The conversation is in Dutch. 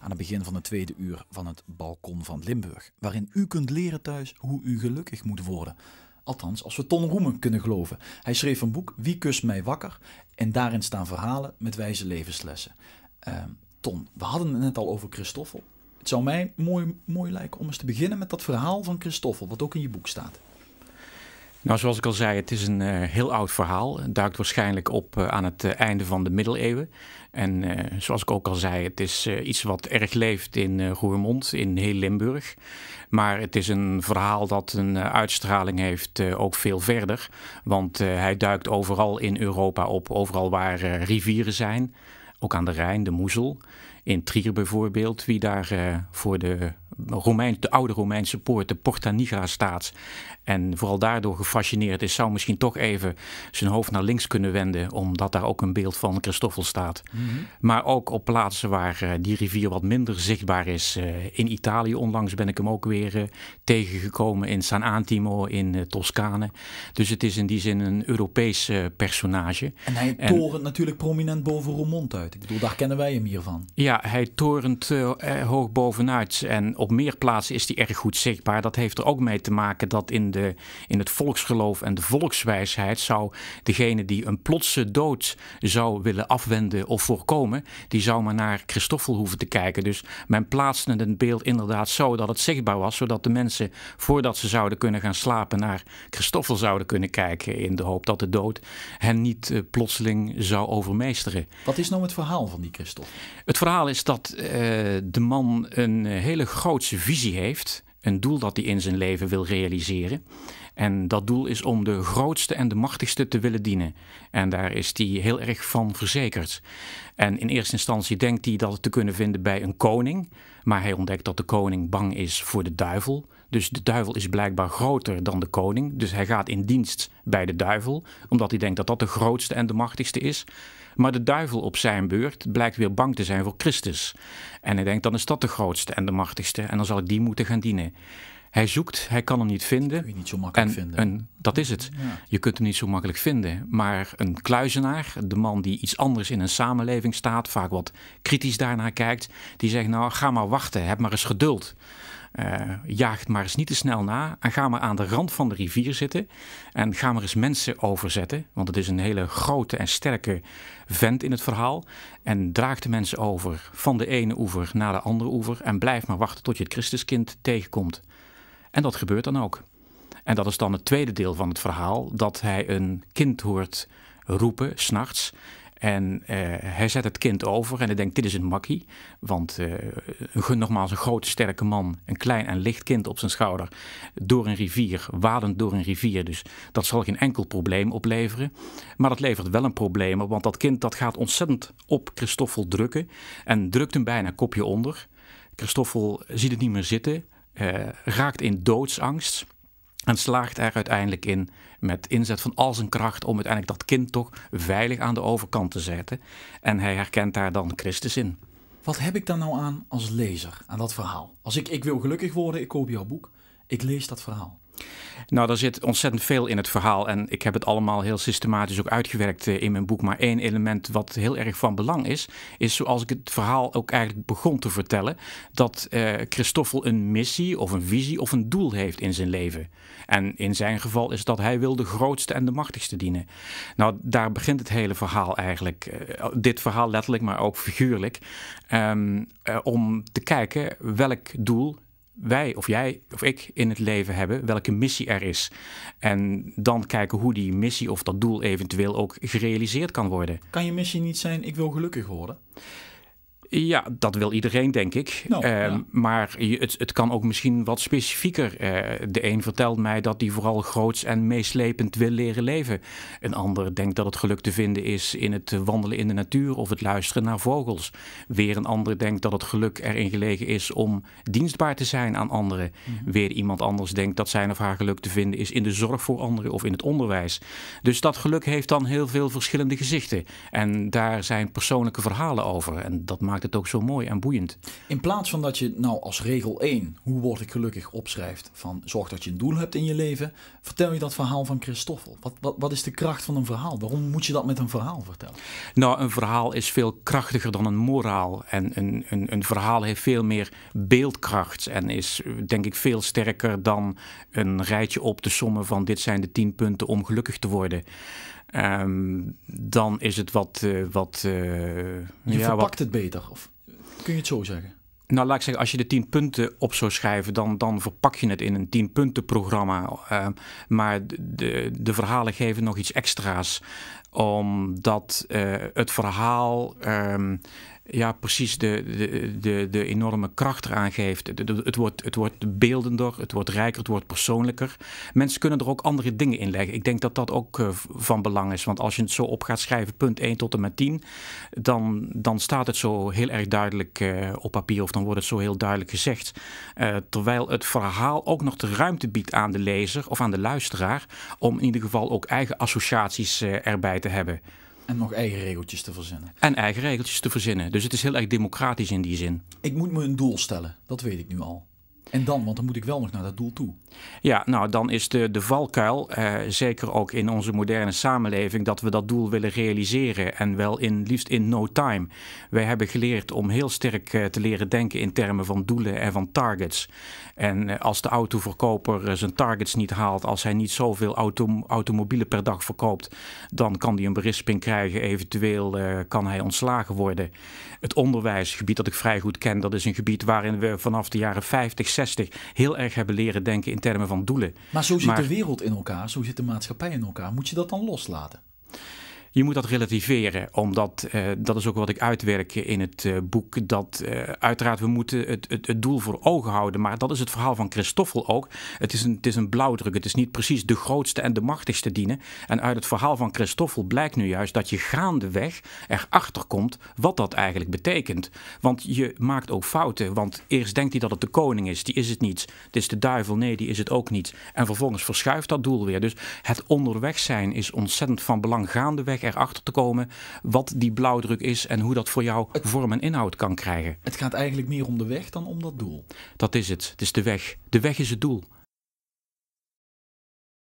aan het begin van het tweede uur van het Balkon van Limburg, waarin u kunt leren thuis hoe u gelukkig moet worden. Althans, als we Ton Roemen kunnen geloven. Hij schreef een boek, Wie kust mij wakker? En daarin staan verhalen met wijze levenslessen. Uh, Ton, we hadden het net al over Christoffel. Het zou mij mooi, mooi lijken om eens te beginnen met dat verhaal van Christoffel, wat ook in je boek staat. Nou, zoals ik al zei, het is een eh, heel oud verhaal. Het duikt waarschijnlijk op eh, aan het eh, einde van de middeleeuwen. En zoals ik ook al zei, het is iets wat erg leeft in Roermond, in heel Limburg. Maar het is een verhaal dat een uitstraling heeft ook veel verder. Want hij duikt overal in Europa op, overal waar rivieren zijn. Ook aan de Rijn, de Moezel. In Trier bijvoorbeeld, wie daar voor de Romein, de oude Romeinse poort, de Porta Nigra staat. En vooral daardoor gefascineerd is, zou misschien toch even zijn hoofd naar links kunnen wenden, omdat daar ook een beeld van Christoffel staat. Mhm. Maar ook op plaatsen waar eh, die rivier wat minder zichtbaar is. Eh, in Italië onlangs ben ik hem ook weer eh, tegengekomen in San Antimo in Toscane. Dus het is in die zin een Europees personage. En hij torent natuurlijk prominent boven Romont uit. Ik bedoel, daar kennen wij hem hiervan. Ja, hij torent hoog bovenuit. En op op meer plaatsen is die erg goed zichtbaar. Dat heeft er ook mee te maken dat in, de, in het volksgeloof en de volkswijsheid zou degene die een plotse dood zou willen afwenden of voorkomen, die zou maar naar Christoffel hoeven te kijken. Dus men plaatste het beeld inderdaad zo dat het zichtbaar was, zodat de mensen voordat ze zouden kunnen gaan slapen naar Christoffel zouden kunnen kijken in de hoop dat de dood hen niet eh, plotseling zou overmeesteren. Wat is nou het verhaal van die Christoffel? Het verhaal is dat eh, de man een eh, hele grote grootste visie heeft, een doel dat hij in zijn leven wil realiseren. En dat doel is om de grootste en de machtigste te willen dienen. En daar is hij heel erg van verzekerd. En in eerste instantie denkt hij dat te kunnen vinden bij een koning. Maar hij ontdekt dat de koning bang is voor de duivel. Dus de duivel is blijkbaar groter dan de koning. Dus hij gaat in dienst bij de duivel, omdat hij denkt dat dat de grootste en de machtigste is. Maar de duivel op zijn beurt blijkt weer bang te zijn voor Christus. En hij denkt, dan is dat de grootste en de machtigste en dan zal ik die moeten gaan dienen. Hij zoekt, hij kan hem niet vinden. Dat kun je niet zo makkelijk en, vinden. En dat is het. Je kunt hem niet zo makkelijk vinden. Maar een kluizenaar, de man die iets anders in een samenleving staat, vaak wat kritisch daarnaar kijkt, die zegt: Nou, ga maar wachten, heb maar eens geduld uh, eh, jaagt maar eens niet te snel na en ga maar aan de rand van de rivier zitten en ga maar eens mensen overzetten, want het is een hele grote en sterke vent in het verhaal en draag de mensen over van de ene oever naar de andere oever en blijf maar wachten tot je het Christuskind tegenkomt. En dat gebeurt dan ook. En dat is dan het tweede deel van het verhaal, dat hij een kind hoort roepen, s'nachts. En eh, hij zet het kind over en hij denkt, dit is een makkie. Want eh, een, nogmaals, een grote sterke man, een klein en licht kind op zijn schouder, door een rivier, wadend door een rivier. Dus dat zal geen enkel probleem opleveren. Maar dat levert wel een probleem op, want dat kind dat gaat ontzettend op Christoffel drukken. En drukt hem bijna kopje onder. Christoffel ziet het niet meer zitten, uh, raakt in doodsangst. En slaagt er uiteindelijk in met inzet van al zijn kracht om uiteindelijk dat kind toch veilig aan de overkant te zetten. En hij herkent daar dan Christus in. Wat heb ik daar nou aan als lezer, aan dat verhaal? Als ik, ik wil gelukkig worden, ik koop jouw boek, ik lees dat verhaal. Nou, er zit ontzettend veel in het verhaal. En ik heb het allemaal heel systematisch ook uitgewerkt eh, in mijn boek. Maar één element wat heel erg van belang is, is zoals ik het verhaal ook eigenlijk begon te vertellen: dat eh, Christoffel een missie of een visie of een doel heeft in zijn leven. En in zijn geval is dat hij wil de grootste en de machtigste dienen. Nou, daar begint het hele verhaal eigenlijk. Eh, dit verhaal letterlijk, maar ook figuurlijk. Ehm, om te kijken welk doel wij of jij of ik in het leven hebben, welke missie er is. En dan kijken hoe die missie of dat doel eventueel ook gerealiseerd kan worden. Kan je missie niet zijn, ik wil gelukkig worden? Ja, dat wil iedereen, denk ik. Nou, ehm, maar het, het kan ook misschien wat specifieker. Eh, de een vertelt mij dat hij vooral groots en meeslepend wil leren leven. Een ander denkt dat het geluk te vinden is in het wandelen in de natuur of het luisteren naar vogels. Weer een ander denkt dat het geluk erin gelegen is om dienstbaar te zijn aan anderen. Mhm. Weer iemand anders denkt dat zijn of haar geluk te vinden is in de zorg voor anderen of in het onderwijs. Dus dat geluk heeft dan heel veel verschillende gezichten. En daar zijn persoonlijke verhalen over. En dat maakt het ook zo mooi en boeiend. In plaats van dat je nou als regel 1, hoe word ik gelukkig, opschrijft van zorg dat je een doel hebt in je leven, vertel je dat verhaal van Christoffel. Wat, wat, wat is de kracht van een verhaal? Waarom moet je dat met een verhaal vertellen? Nou, een verhaal is veel krachtiger dan een moraal. En een, een, een verhaal heeft veel meer beeldkracht en is denk ik veel sterker dan een rijtje op te sommen van dit zijn de 10 punten om gelukkig te worden. Ehm, dan is het wat. Eh, wat eh, je verpakt het beter, of kun je het zo zeggen? Nou, laat ik zeggen, als je de tien punten op zou schrijven, dan, dan verpak je het in een tien punten programma. Ehm, maar de, de verhalen geven nog iets extra's omdat eh, het verhaal ehm, ja, precies de, de, de, de, enorme kracht eraan geeft. het, wordt, het wordt beeldender, het wordt rijker, het wordt persoonlijker. Mensen kunnen er ook andere dingen in leggen. Ik denk dat dat ook eh, van belang is. Want als je het zo op gaat schrijven, punt 1 tot en met 10, dan, dan staat het zo heel erg duidelijk eh, op papier of dan wordt het zo heel duidelijk gezegd. terwijl het verhaal ook nog de ruimte biedt aan de lezer of aan de luisteraar om in ieder geval ook eigen associaties erbij te hebben. En nog eigen regeltjes te verzinnen. En eigen regeltjes te verzinnen. Dus het is heel erg democratisch in die zin. Ik moet me een doel stellen, dat weet ik nu al. En dan, want dan moet ik wel nog naar dat doel toe. Ja, nou dan is de, de valkuil, eh, zeker ook in onze moderne samenleving, dat we dat doel willen realiseren. En wel in liefst in no time. Wij hebben geleerd om heel sterk eh, te leren denken in termen van doelen en van targets. En eh, als de autoverkoper zijn targets niet haalt, als hij niet zoveel automobielen per dag verkoopt, dan kan hij een berisping krijgen. Eventueel kan hij ontslagen worden. Het onderwijsgebied dat ik vrij goed ken, dat is een gebied waarin we vanaf de jaren 50, heel erg hebben leren denken in termen van doelen. Maar zo zit de wereld in elkaar, zo zit de maatschappij in elkaar. Moet je dat dan loslaten? Je moet dat relativeren, omdat eh, dat is ook wat ik uitwerk in het eh, boek. Dat eh, uiteraard we moeten het, het, het, doel voor ogen houden. Maar dat is het verhaal van Christoffel ook. Het is, een, het is een blauwdruk. Het is niet precies de grootste en de machtigste dienen. En uit het verhaal van Christoffel blijkt nu juist dat je gaandeweg erachter komt wat dat eigenlijk betekent. Want je maakt ook fouten. Want eerst denkt hij dat het de koning is. Die is het niet. Het is de duivel. Nee, die is het ook niet. En vervolgens verschuift dat doel weer. Dus het onderweg zijn is ontzettend van belang gaandeweg weg erachter te komen wat die blauwdruk is en hoe dat voor jou vorm en inhoud kan krijgen. Het gaat eigenlijk meer om de weg dan om dat doel. Dat is het. Het is de weg. De weg is het doel.